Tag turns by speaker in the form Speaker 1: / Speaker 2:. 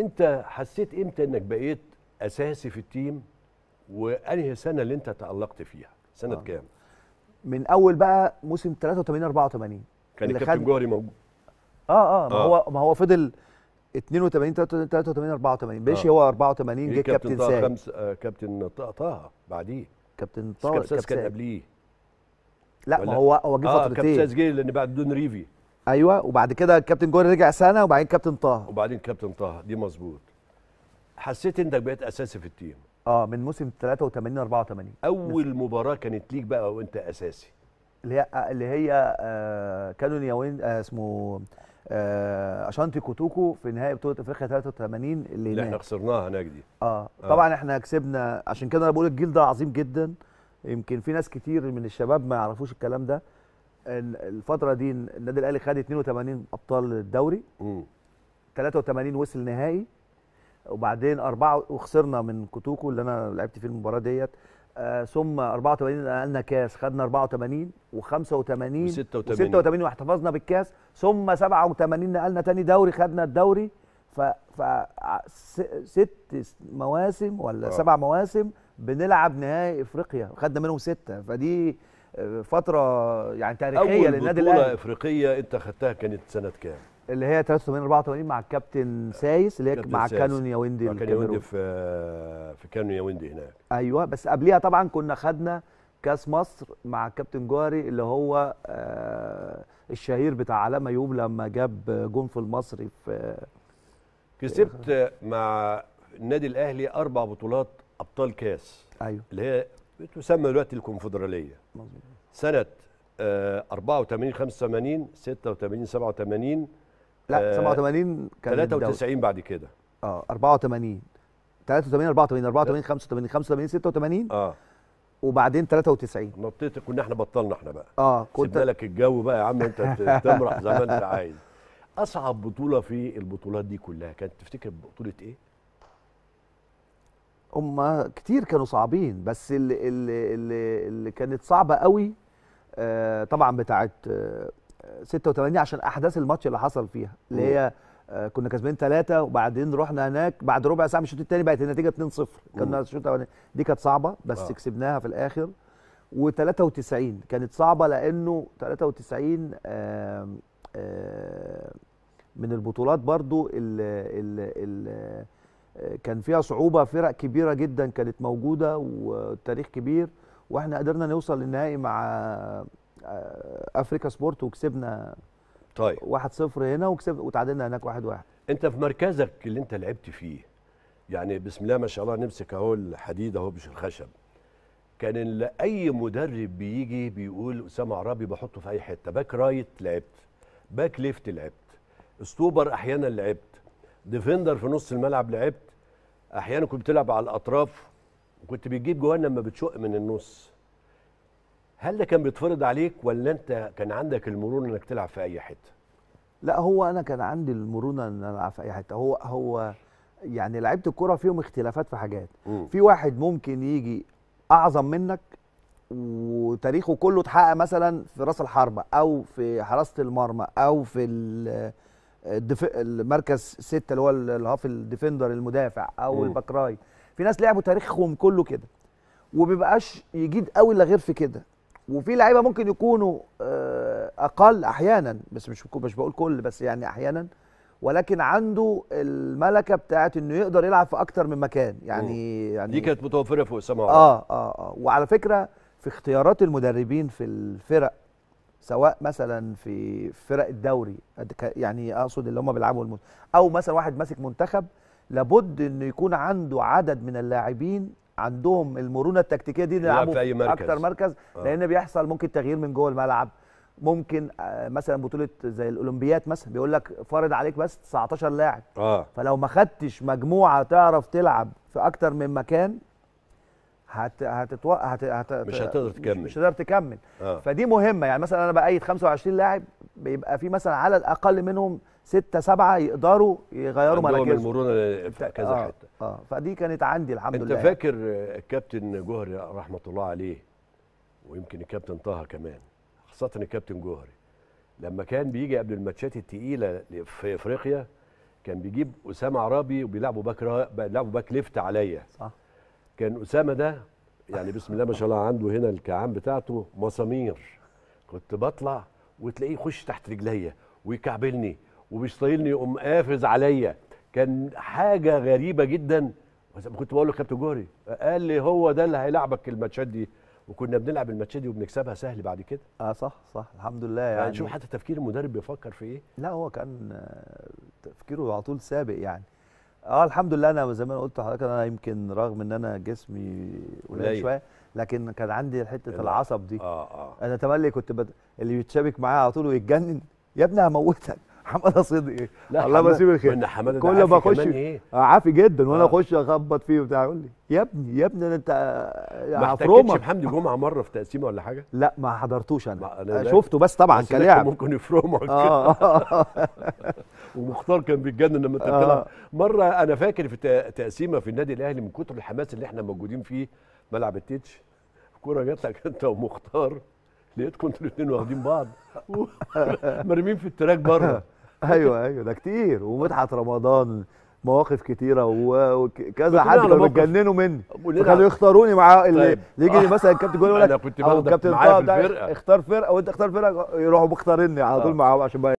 Speaker 1: انت حسيت امتى انك بقيت اساسي في التيم وانهي سنه اللي انت تالقت فيها سنه آه. كام
Speaker 2: من اول بقى موسم 83 84
Speaker 1: كان الكابتن جوهري موجود
Speaker 2: اه اه ما آه. هو ما هو فضل 82 83 84 ماشي آه. هو 84 جه كابتن ساي خمس
Speaker 1: آه كابتن طه طه
Speaker 2: بعديه كابتن طه كابتن كان قبليه لا ما هو هو جه آه، فترتين كابتن ساي
Speaker 1: جه لان بعد دون ريفي
Speaker 2: ايوه وبعد كده الكابتن جوري رجع سنه وبعدين كابتن طه
Speaker 1: وبعدين كابتن طه دي مظبوط حسيت انك بقيت اساسي في التيم
Speaker 2: اه من موسم 83 84
Speaker 1: اول نسل. مباراه كانت ليك بقى وانت اساسي
Speaker 2: اللي هي اللي هي آه، كانوا نياوين آه، اسمه آه اشانتي كوتوكو في نهائي بطوله افريقيا 83 اللي, اللي احنا
Speaker 1: خسرناها هناك دي
Speaker 2: آه. اه طبعا احنا كسبنا عشان كده انا بقول الجيل ده عظيم جدا يمكن في ناس كتير من الشباب ما يعرفوش الكلام ده الفتره دي النادي الاهلي خد 82 ابطال الدوري 83 وصل نهائي وبعدين أربعة وخسرنا من كوتوكو اللي انا لعبت فيه المباراه ديت آه، ثم 84 نقلنا كاس خدنا 84 و85 و86 واحتفظنا بالكاس ثم 87 نقلنا تاني دوري خدنا الدوري ف ف ست مواسم ولا آه. سبع مواسم بنلعب نهائي افريقيا خدنا منهم سته فدي فتره يعني تاريخيه للنادي الاهلي اول بطوله
Speaker 1: افريقيه انت خدتها كانت سنه كام
Speaker 2: اللي هي 83 84 مع الكابتن سايس اللي هي مع كانون ياوندي مع آه، كانون ياوندي في
Speaker 1: آه، في كانون ياوندي هناك
Speaker 2: ايوه بس قبليها طبعا كنا خدنا كاس مصر مع الكابتن جوهري اللي هو آه، الشهير بتاع علامه يوب لما جاب جون في المصري في
Speaker 1: كسبت مع النادي الاهلي اربع بطولات ابطال كاس ايوه اللي هي بتسمى دلوقتي الكونفدراليه مظبوط سنه آه 84 85 86 87 لا 87 آه، كان 93
Speaker 2: بعد كده اه 84 83 84 84 85 85 86 اه وبعدين 93 نطيت كنا احنا بطلنا احنا بقى اه كنت سيبنا لك الجو
Speaker 1: بقى يا عم انت تمرح زي ما انت عايز اصعب بطوله في البطولات دي كلها كانت تفتكر بطوله ايه
Speaker 2: هم كتير كانوا صعبين بس اللي, اللي, اللي كانت صعبه قوي آه طبعا بتاعه آه 86 عشان احداث الماتش اللي حصل فيها اللي هي آه كنا كسبانين ثلاثه وبعدين رحنا هناك بعد ربع ساعه من الشوط الثاني بقت النتيجه 2-0 كنا الشوط الاولاني دي كانت صعبه بس آه. كسبناها في الاخر و93 كانت صعبه لانه 93 آه آه من البطولات برضو ال ال ال كان فيها صعوبه فرق كبيره جدا كانت موجوده وتاريخ كبير واحنا قدرنا نوصل للنهائي مع آه، افريكا سبورت وكسبنا طيب 1-0 هنا وكسب وتعادلنا هناك 1-1 واحد واحد.
Speaker 1: انت في مركزك اللي انت لعبت فيه يعني بسم الله ما شاء الله نمسك اهو الحديد اهو مش الخشب كان اي مدرب بيجي بيقول اسامه عرابي بحطه في اي حته باك رايت لعبت باك ليفت لعبت ستوبر احيانا لعبت ديفندر في نص الملعب لعبت احيانا كنت بتلعب على الاطراف وكنت بتجيب جوان لما بتشق من النص هل ده كان بيتفرض عليك ولا انت كان عندك
Speaker 2: المرونه انك تلعب في اي حته لا هو انا كان عندي المرونه ان العب في اي حته هو هو يعني لعيبه الكوره فيهم اختلافات في حاجات م. في واحد ممكن يجي اعظم منك وتاريخه كله اتحقق مثلا في راس الحربه او في حراسه المرمى او في الدف... المركز سته اللي هو الهاف الديفندر المدافع او الباك رايت في ناس لعبوا تاريخهم كله كده وبيبقاش يجيد قوي الا غير في كده وفي لعيبه ممكن يكونوا آه، اقل احيانا بس مش مش بقول كل بس يعني احيانا ولكن عنده الملكه بتاعه انه يقدر يلعب في اكتر من مكان يعني مم. يعني دي كانت
Speaker 1: متوفره في اسامه اه اه
Speaker 2: اه وعلى فكره في اختيارات المدربين في الفرق سواء مثلا في فرق الدوري يعني اقصد اللي هم بيلعبوا المنتخب او مثلا واحد ماسك منتخب لابد انه يكون عنده عدد من اللاعبين عندهم المرونه التكتيكيه دي يلعبوا في أي مركز. اكتر مركز آه. لان بيحصل ممكن تغيير من جوه الملعب ممكن آه، مثلا بطوله زي الاولمبيات مثلا بيقول لك فرض عليك بس 19 لاعب آه. فلو ما خدتش مجموعه تعرف تلعب في اكتر من مكان هت هتتو... هت... هت... مش هتقدر تكمل مش هتقدر تكمل آه. فدي مهمه يعني مثلا انا بايد 25 لاعب بيبقى في مثلا على الاقل منهم ستة سبعة يقدروا يغيروا مراكزهم المرونه في كذا آه. حته اه فدي كانت عندي الحمد انت لله انت فاكر
Speaker 1: الكابتن جوهري رحمه الله عليه ويمكن الكابتن طه كمان خاصه الكابتن جوهري لما كان بيجي قبل الماتشات التقيله في افريقيا كان بيجيب اسامه عرابي وبيلعبوا باك بيلعبوا باك ليفت عليا صح كان اسامه ده يعني بسم الله ما شاء الله عنده هنا الكعان بتاعته مسامير كنت بطلع وتلاقيه يخش تحت رجليا ويكعبلني وبيشطيلني يقوم قافز عليا كان حاجه غريبه جدا كنت بقول له كابتن جوهري قال لي هو ده اللي هيلعبك الماتشات دي وكنا بنلعب الماتشات دي وبنكسبها سهل بعد كده اه صح صح الحمد لله يعني, يعني شوف حتى
Speaker 2: تفكير المدرب
Speaker 1: بيفكر في ايه
Speaker 2: لا هو كان تفكيره على طول سابق يعني اه الحمد لله انا زي ما قلت لحضرتك انا يمكن رغم ان انا جسمي قليل شويه لكن كان عندي حته العصب دي اه اه انا تملي كنت بد... اللي يتشابك معايا على طول ويتجنن يا ابني هموتك حماده صدقي ايه الله يمسيه بالخير حماده كل ما اخش ايه عافي جدا وانا آه. اخش اخبط فيه وبتاع يقول لي يا ابني يا ابني انت ما يعني احتكتش
Speaker 1: بحمدي جمعه مره في تقسيمه ولا حاجه
Speaker 2: لا ما حضرتوش انا, أنا شفته بس طبعا كلاعب ممكن يفرمك آه.
Speaker 1: ومختار كان بيتجنن لما انت آه. مره انا فاكر في تقسيمه في النادي الاهلي من كتر الحماس اللي احنا موجودين فيه ملعب التيتش الكوره جات لك انت ومختار لقيتكم انتوا الاثنين واخدين بعض
Speaker 2: مرمين في التراك بره ايوه ايوه ده كتير ومدحت رمضان مواقف كتيره وكذا حد كانوا بيتجننوا مني كانوا يختاروني مع طيب. اللي طيب. يجي مثلا الكابتن جول يقول لك او الكابتن الفرقه اختار فرقه وانت اختار فرقه يروحوا مختاريني على طول آه. معاهم عشان بقى